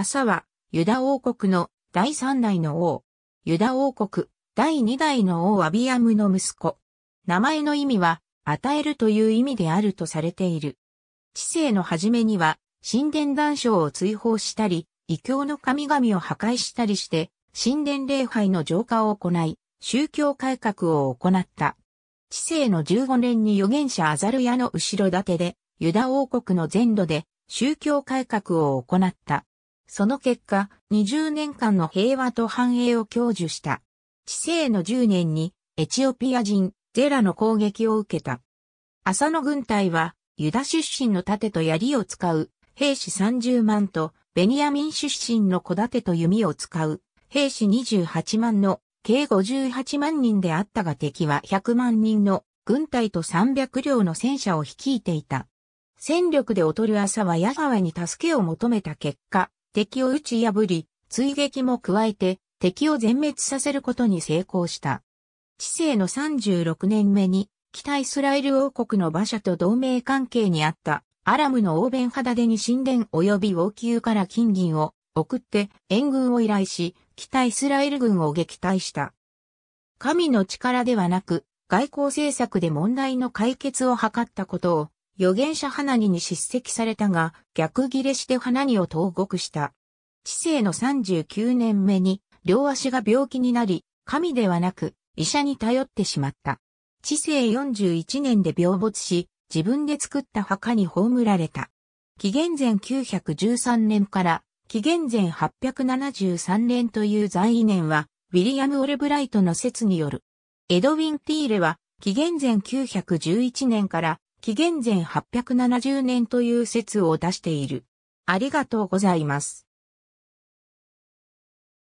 朝は、ユダ王国の第3代の王。ユダ王国第2代の王アビアムの息子。名前の意味は、与えるという意味であるとされている。知性の初めには、神殿談笑を追放したり、異教の神々を破壊したりして、神殿礼拝の浄化を行い、宗教改革を行った。知性の15年に預言者アザルヤの後ろ盾で、ユダ王国の全土で宗教改革を行った。その結果、20年間の平和と繁栄を享受した。治世の10年に、エチオピア人、ゼラの攻撃を受けた。朝の軍隊は、ユダ出身の盾と槍を使う、兵士30万と、ベニヤミン出身の小盾と弓を使う、兵士28万の、計58万人であったが敵は100万人の、軍隊と300両の戦車を率いていた。戦力で劣る朝は矢川に助けを求めた結果、敵を打ち破り、追撃も加えて敵を全滅させることに成功した。知性の36年目に北イスラエル王国の馬車と同盟関係にあったアラムのオーベンに神殿及び王宮から金銀を送って援軍を依頼し、北イスラエル軍を撃退した。神の力ではなく、外交政策で問題の解決を図ったことを預言者花にに叱責されたが、逆切れして花にを投獄した。知性の39年目に、両足が病気になり、神ではなく、医者に頼ってしまった。知性41年で病没し、自分で作った墓に葬られた。紀元前913年から紀元前873年という在位年は、ウィリアム・オルブライトの説による。エドウィン・ティーレは、紀元前911年から紀元前870年という説を出している。ありがとうございます。